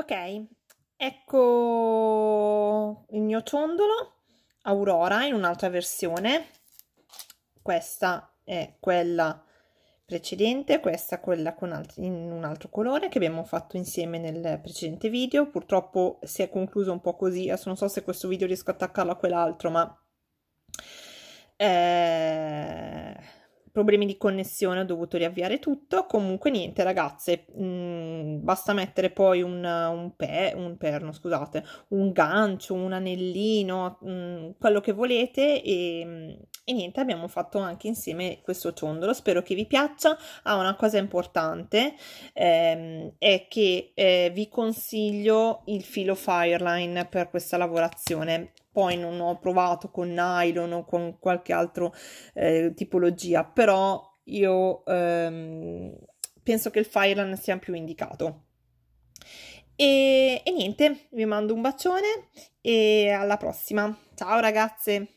Ok, ecco il mio ciondolo Aurora in un'altra versione. Questa è quella precedente, questa è quella con altri, in un altro colore che abbiamo fatto insieme nel precedente video. Purtroppo si è concluso un po' così, adesso non so se questo video riesco a attaccarlo a quell'altro, ma... Eh problemi di connessione, ho dovuto riavviare tutto. Comunque niente ragazze, mh, mm, basta mettere poi un, un, pe, un perno, scusate, un gancio, un anellino, mh, mm, quello che volete e, mm, e niente, abbiamo fatto anche insieme questo ciondolo, spero che vi piaccia. Ha ah, una cosa importante ehm, è che eh, vi consiglio il filo Fireline per questa lavorazione. Poi non ho provato con nylon o con qualche altro eh, tipologia, però io ehm, penso che il Fireline sia più indicato. E, e niente, vi mando un bacione e alla prossima. Ciao ragazze!